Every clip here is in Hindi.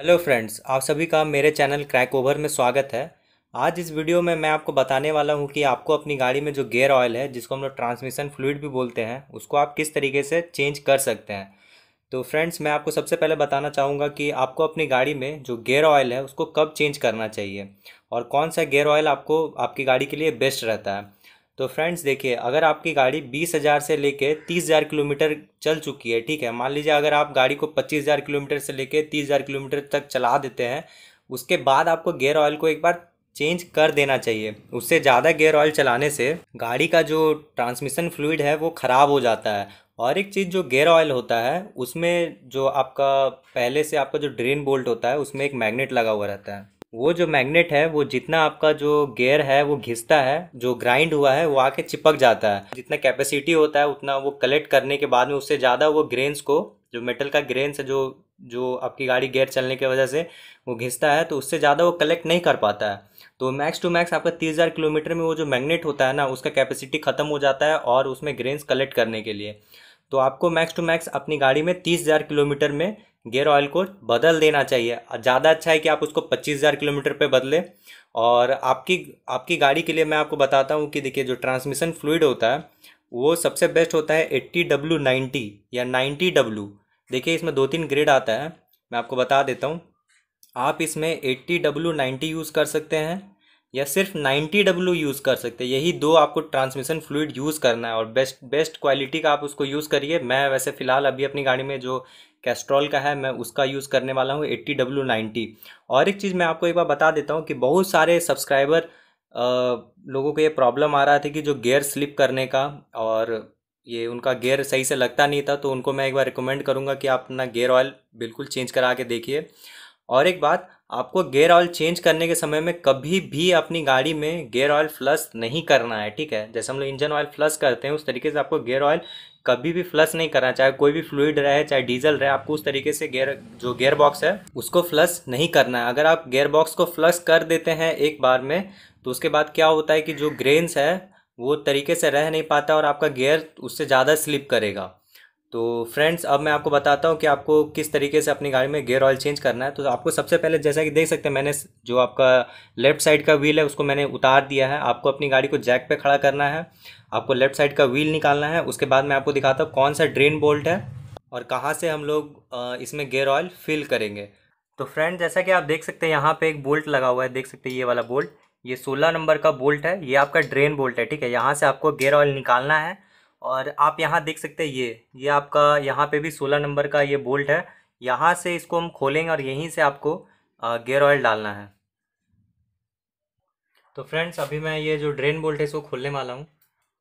हेलो फ्रेंड्स आप सभी का मेरे चैनल क्रैक ओवर में स्वागत है आज इस वीडियो में मैं आपको बताने वाला हूं कि आपको अपनी गाड़ी में जो गेयर ऑयल है जिसको हम लोग ट्रांसमिशन फ्लूड भी बोलते हैं उसको आप किस तरीके से चेंज कर सकते हैं तो फ्रेंड्स मैं आपको सबसे पहले बताना चाहूँगा कि आपको अपनी गाड़ी में जो गेयर ऑयल है उसको कब चेंज करना चाहिए और कौन सा गेयर ऑयल आपको आपकी गाड़ी के लिए बेस्ट रहता है तो फ्रेंड्स देखिए अगर आपकी गाड़ी बीस हज़ार से लेके तीस हज़ार किलोमीटर चल चुकी है ठीक है मान लीजिए अगर आप गाड़ी को पच्चीस हज़ार किलोमीटर से लेके तीस हज़ार किलोमीटर तक चला देते हैं उसके बाद आपको गेयर ऑयल को एक बार चेंज कर देना चाहिए उससे ज़्यादा गेयर ऑयल चलाने से गाड़ी का जो ट्रांसमिशन फ्लूड है वो ख़राब हो जाता है और एक चीज़ जो गेयर ऑयल होता है उसमें जो आपका पहले से आपका जो ड्रेन बोल्ट होता है उसमें एक मैग्नेट लगा हुआ रहता है वो जो मैग्नेट है वो जितना आपका जो गेयर है वो घिसता है जो ग्राइंड हुआ है वो आके चिपक जाता है जितना कैपेसिटी होता है उतना वो कलेक्ट करने के बाद में उससे ज़्यादा वो ग्रेन्स को जो मेटल का ग्रेन्स है जो जो आपकी गाड़ी गेयर चलने की वजह से वो घिसता है तो उससे ज़्यादा वो कलेक्ट नहीं कर पाता है तो मैक्स टू मैक्स आपका तीस हज़ार किलोमीटर में वो जो मैग्नेट होता है ना उसका कैपेसिटी ख़त्म हो जाता है और उसमें ग्रेन्स कलेक्ट करने के लिए तो आपको मैक्स टू मैक्स अपनी गाड़ी में तीस हज़ार किलोमीटर में गेयर ऑयल को बदल देना चाहिए ज़्यादा अच्छा है कि आप उसको पच्चीस हज़ार किलोमीटर पे बदले और आपकी आपकी गाड़ी के लिए मैं आपको बताता हूँ कि देखिए जो ट्रांसमिशन फ्लूड होता है वो सबसे बेस्ट होता है एट्टी डब्ल्यू नाइन्टी या नाइन्टी डब्लू देखिए इसमें दो तीन ग्रेड आता है मैं आपको बता देता हूँ आप इसमें एट्टी डब्ल्यू नाइन्टी यूज़ कर सकते हैं या सिर्फ 90W डब्ल्यू यूज़ कर सकते हैं यही दो आपको ट्रांसमिशन फ्लूड यूज़ करना है और बेस्ट बेस्ट क्वालिटी का आप उसको यूज़ करिए मैं वैसे फ़िलहाल अभी अपनी गाड़ी में जो कैस्ट्रॉल का है मैं उसका यूज़ करने वाला हूँ एट्टी डब्ल्यू नाइन्टी और एक चीज़ मैं आपको एक बार बता देता हूँ कि बहुत सारे सब्सक्राइबर लोगों को ये प्रॉब्लम आ रहा था कि जो गेयर स्लिप करने का और ये उनका गेयर सही से लगता नहीं था तो उनको मैं एक बार रिकमेंड करूँगा कि आप अपना गेयर ऑयल बिल्कुल चेंज करा के देखिए और एक बात आपको गेयर ऑयल चेंज करने के समय में कभी भी अपनी गाड़ी में गेयर ऑयल फ्लस नहीं करना है ठीक है जैसे हम लोग इंजन ऑयल फ्लस करते हैं उस तरीके से आपको गेयर ऑयल कभी भी फ्लस नहीं करना चाहे कोई भी फ्लूड रहे चाहे डीजल रहे आपको उस तरीके से गेयर जो गेयर बॉक्स है उसको फ्लस नहीं करना है अगर आप गेयर बॉक्स को फ़्लस कर देते हैं एक बार में तो उसके बाद क्या होता है कि जो ग्रेन्स है वो तरीके से रह नहीं पाता और आपका गेयर उससे ज़्यादा स्लिप करेगा तो फ्रेंड्स अब मैं आपको बताता हूँ कि आपको किस तरीके से अपनी गाड़ी में गेयर ऑयल चेंज करना है तो आपको सबसे पहले जैसा कि देख सकते हैं मैंने जो आपका लेफ्ट साइड का व्हील है उसको मैंने उतार दिया है आपको अपनी गाड़ी को जैक पे खड़ा करना है आपको लेफ्ट साइड का व्हील निकालना है उसके बाद मैं आपको दिखाता हूँ कौन सा ड्रेन बोल्ट है और कहाँ से हम लोग इसमें गेयर ऑयल फिल करेंगे तो फ्रेंड जैसा कि आप देख सकते हैं यहाँ पर एक बोल्ट लगा हुआ है देख सकते हैं ये वाला बोल्ट ये सोलह नंबर का बोल्ट है ये आपका ड्रेन बोल्ट है ठीक है यहाँ से आपको गेयर ऑयल निकालना है और आप यहाँ देख सकते हैं ये ये आपका यहाँ पे भी सोलह नंबर का ये बोल्ट है यहाँ से इसको हम खोलेंगे और यहीं से आपको गेयर ऑयल डालना है तो फ्रेंड्स अभी मैं ये जो ड्रेन बोल्ट है इसको खोलने वाला हूँ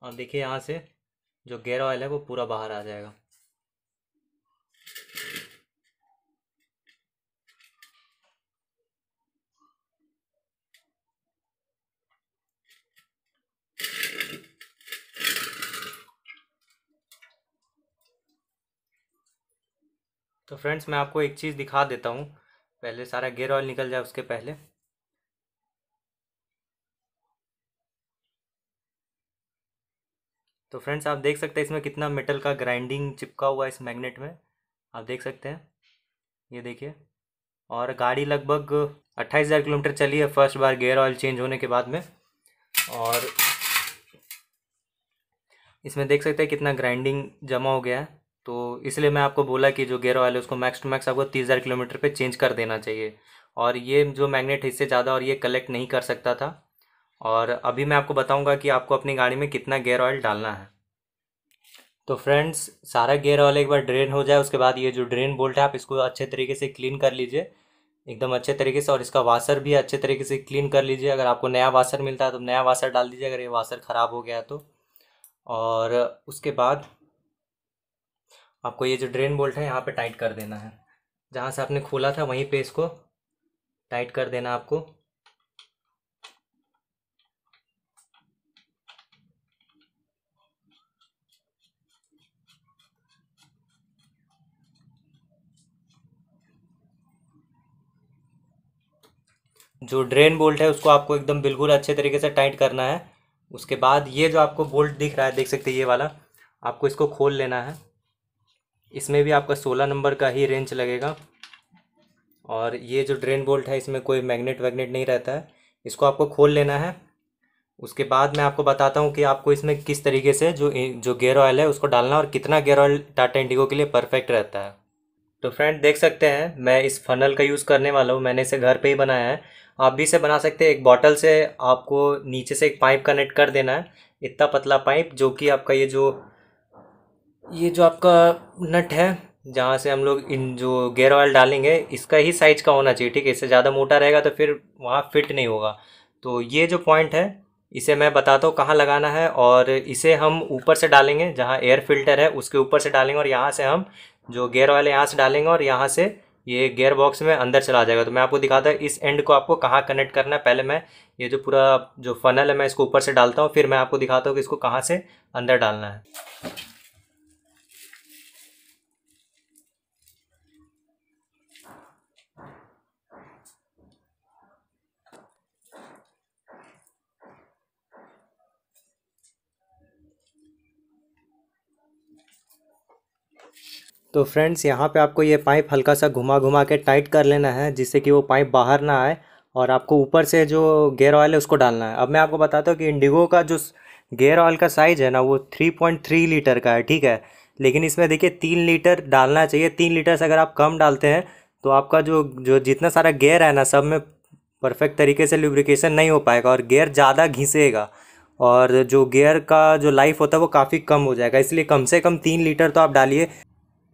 और देखिए यहाँ से जो गेयर ऑयल है वो पूरा बाहर आ जाएगा तो फ्रेंड्स मैं आपको एक चीज़ दिखा देता हूँ पहले सारा गेयर ऑयल निकल जाए उसके पहले तो फ्रेंड्स आप देख सकते हैं इसमें कितना मेटल का ग्राइंडिंग चिपका हुआ है इस मैग्नेट में आप देख सकते हैं ये देखिए और गाड़ी लगभग अट्ठाईस हज़ार किलोमीटर चली है फर्स्ट बार गेयर ऑयल चेंज होने के बाद में और इसमें देख सकते हैं कितना ग्राइंडिंग जमा हो गया है तो इसलिए मैं आपको बोला कि जो गेयर ऑयल है उसको मैक्स टू मैक्स आपको तीस हज़ार किलोमीटर पर चेंज कर देना चाहिए और ये जो मैग्नेट इससे ज़्यादा और ये कलेक्ट नहीं कर सकता था और अभी मैं आपको बताऊंगा कि आपको अपनी गाड़ी में कितना गेयर ऑयल डालना है तो फ्रेंड्स सारा गेयर ऑयल एक बार ड्रेन हो जाए उसके बाद ये जो ड्रेन बोल्ट है आप इसको अच्छे तरीके से क्लीन कर लीजिए एकदम अच्छे तरीके से और इसका वाशर भी अच्छे तरीके से क्लीन कर लीजिए अगर आपको नया वाशर मिलता है तो नया वाशर डाल दीजिए अगर ये वाशर ख़राब हो गया तो और उसके बाद आपको ये जो ड्रेन बोल्ट है यहाँ पे टाइट कर देना है जहाँ से आपने खोला था वहीं पे इसको टाइट कर देना आपको जो ड्रेन बोल्ट है उसको आपको एकदम बिल्कुल अच्छे तरीके से टाइट करना है उसके बाद ये जो आपको बोल्ट दिख रहा है देख सकते हैं ये वाला आपको इसको खोल लेना है इसमें भी आपका सोलह नंबर का ही रेंज लगेगा और ये जो ड्रेन बोल्ट है इसमें कोई मैग्नेट वैगनेट नहीं रहता है इसको आपको खोल लेना है उसके बाद मैं आपको बताता हूँ कि आपको इसमें किस तरीके से जो जो गेयर ऑयल है उसको डालना और कितना गेयर ऑयल टाटा इंडिगो के लिए परफेक्ट रहता है तो फ्रेंड देख सकते हैं मैं इस फनल का यूज़ करने वाला हूँ मैंने इसे घर पे ही बनाया है आप भी इसे बना सकते हैं एक बॉटल से आपको नीचे से एक पाइप कनेक्ट कर देना है इतना पतला पाइप जो कि आपका ये जो ये जो आपका नट है जहाँ से हम लोग इन जो गेयर ऑयल डालेंगे इसका ही साइज का होना चाहिए ठीक है इससे ज़्यादा मोटा रहेगा तो फिर वहाँ फिट नहीं होगा तो ये जो पॉइंट है इसे मैं बताता हूँ कहाँ लगाना है और इसे हम ऊपर से डालेंगे जहाँ एयर फिल्टर है उसके ऊपर से डालेंगे और यहाँ से हम जो गेयर ऑयल है यहाँ से डालेंगे और यहाँ से ये गेयर बॉक्स में अंदर चला जाएगा तो मैं आपको दिखाता हूँ इस एंड को आपको कहाँ कनेक्ट करना है पहले मैं ये जो पूरा जो फनल है मैं इसको ऊपर से डालता हूँ फिर मैं आपको दिखाता हूँ कि इसको कहाँ से अंदर डालना है तो फ्रेंड्स यहाँ पे आपको ये पाइप हल्का सा घुमा घुमा के टाइट कर लेना है जिससे कि वो पाइप बाहर ना आए और आपको ऊपर से जो गेयर ऑयल है उसको डालना है अब मैं आपको बताता हूँ कि इंडिगो का जो गेयर ऑयल का साइज़ है ना वो थ्री पॉइंट थ्री लीटर का है ठीक है लेकिन इसमें देखिए तीन लीटर डालना चाहिए तीन लीटर से अगर आप कम डालते हैं तो आपका जो जो जितना सारा गेयर है ना सब में परफेक्ट तरीके से लुब्रिकेशन नहीं हो पाएगा और गेयर ज़्यादा घिसेगा और जो गेयर का जो लाइफ होता है वो काफ़ी कम हो जाएगा इसलिए कम से कम तीन लीटर तो आप डालिए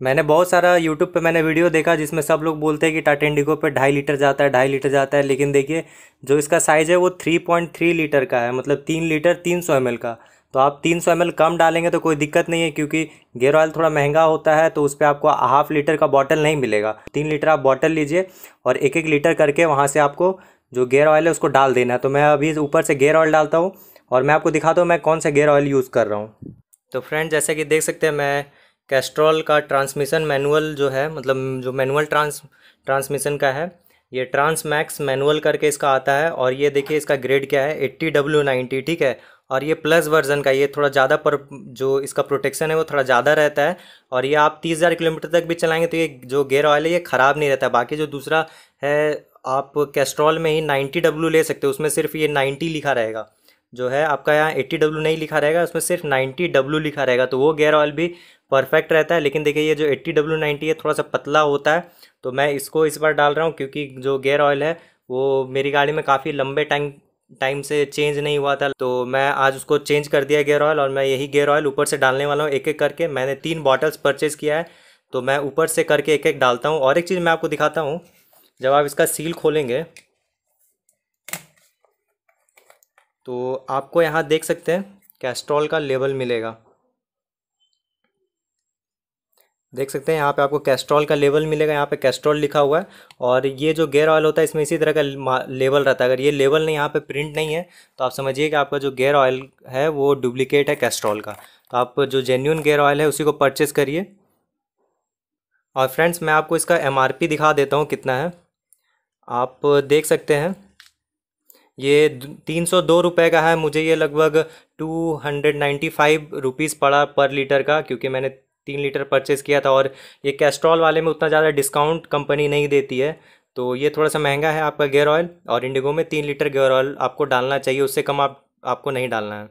मैंने बहुत सारा यूट्यूब पे मैंने वीडियो देखा जिसमें सब लोग बोलते हैं कि टाटा इंडिगो पे ढाई लीटर जाता है ढाई लीटर जाता है लेकिन देखिए जो इसका साइज़ है वो थ्री पॉइंट थ्री लीटर का है मतलब तीन लीटर तीन सौ एम का तो आप तीन सौ एम कम डालेंगे तो कोई दिक्कत नहीं है क्योंकि गेयर ऑयल थोड़ा महंगा होता है तो उस पर आपको हाफ लीटर का बॉटल नहीं मिलेगा तीन लीटर आप बॉटल लीजिए और एक एक लीटर करके वहाँ से आपको जो गेयर ऑयल है उसको डाल देना है तो मैं अभी ऊपर से गेयर ऑयल डालता हूँ और मैं आपको दिखाता हूँ मैं कौन सा गेयर ऑयल यूज़ कर रहा हूँ तो फ्रेंड जैसे कि देख सकते हैं मैं कैस्ट्रॉल का ट्रांसमिशन मैनुअल जो है मतलब जो मैनुअल ट्रांस ट्रांसमिशन का है ये ट्रांसमैक्स मैनुअल करके इसका आता है और ये देखिए इसका ग्रेड क्या है एट्टी डब्ल्यू नाइन्टी ठीक है और ये प्लस वर्जन का ये थोड़ा ज़्यादा पर जो इसका प्रोटेक्शन है वो थोड़ा ज़्यादा रहता है और ये आप तीस हज़ार किलोमीटर तक भी चलाएंगे तो ये जो गेयर ऑयल है ये ख़राब नहीं रहता बाकी जो दूसरा है आप कैस्ट्रॉल में ही नाइन्टी डब्ल्यू ले सकते हो उसमें सिर्फ ये नाइन्टी लिखा रहेगा जो है आपका यहाँ एट्टी डब्ल्यू नहीं लिखा रहेगा उसमें सिर्फ नाइन्टी डब्ल्यू लिखा रहेगा तो वो गेयर ऑयल भी परफेक्ट रहता है लेकिन देखिए ये जो एट्टी डब्ल्यू नाइन्टी है थोड़ा सा पतला होता है तो मैं इसको इस बार डाल रहा हूँ क्योंकि जो गेयर ऑयल है वो मेरी गाड़ी में काफ़ी लंबे टाइम टाइम से चेंज नहीं हुआ था तो मैं आज उसको चेंज कर दिया गेयर ऑयल और मैं यही गेयर ऑयल ऊपर से डालने वाला हूँ एक एक करके मैंने तीन बॉटल्स परचेज़ किया है तो मैं ऊपर से करके एक एक डालता हूँ और एक चीज़ मैं आपको दिखाता हूँ जब आप इसका सील खोलेंगे तो आपको यहाँ देख सकते हैं कैस्ट्रॉल का लेवल मिलेगा देख सकते हैं यहाँ पे आपको कैस्ट्रॉल का लेवल मिलेगा यहाँ पे कैस्ट्रॉल लिखा हुआ है और ये जो गेयर ऑयल होता है इसमें इसी तरह का लेवल रहता है अगर ये लेवल नहीं यहाँ पे प्रिंट नहीं है तो आप समझिए कि आपका जो गेयर ऑयल है वो डुप्लीकेट है कैस्ट्रॉल का तो आप जो जेन्यून गेयर ऑयल है उसी को परचेस करिए और फ्रेंड्स मैं आपको इसका एम दिखा देता हूँ कितना है आप देख सकते हैं ये तीन सौ दो रुपये का है मुझे ये लगभग two hundred ninety five rupees पड़ा पर लीटर का क्योंकि मैंने तीन लीटर परचेस किया था और ये कैस्ट्रॉल वाले में उतना ज़्यादा डिस्काउंट कंपनी नहीं देती है तो ये थोड़ा सा महंगा है आपका गेयर ऑयल और इंडिगो में तीन लीटर गेयर ऑयल आपको डालना चाहिए उससे कम आप आपको नहीं डालना है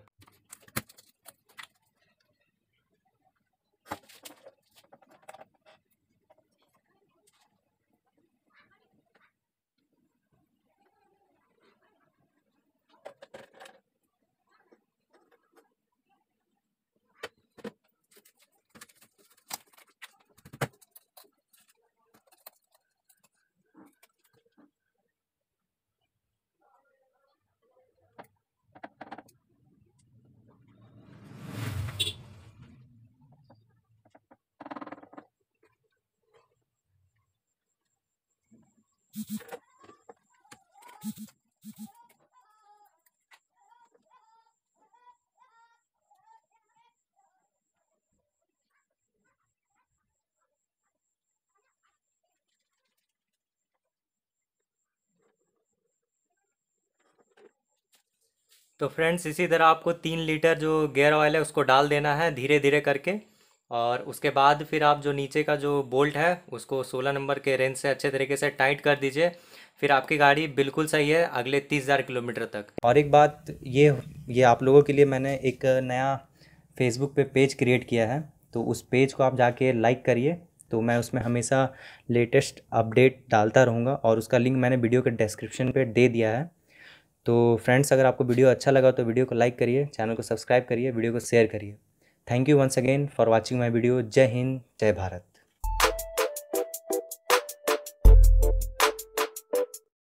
तो फ्रेंड्स इसी तरह आपको तीन लीटर जो गेयर ऑयल है उसको डाल देना है धीरे धीरे करके और उसके बाद फिर आप जो नीचे का जो बोल्ट है उसको सोलह नंबर के रेंज से अच्छे तरीके से टाइट कर दीजिए फिर आपकी गाड़ी बिल्कुल सही है अगले तीस हज़ार किलोमीटर तक और एक बात ये ये आप लोगों के लिए मैंने एक नया फेसबुक पे पेज क्रिएट किया है तो उस पेज को आप जाके लाइक करिए तो मैं उसमें हमेशा लेटेस्ट अपडेट डालता रहूँगा और उसका लिंक मैंने वीडियो के डिस्क्रिप्शन पर दे दिया है तो फ्रेंड्स अगर आपको वीडियो अच्छा लगा तो वीडियो को लाइक करिए चैनल को सब्सक्राइब करिए वीडियो को शेयर करिए thank you once again for watching my video जय हिंद जय भारत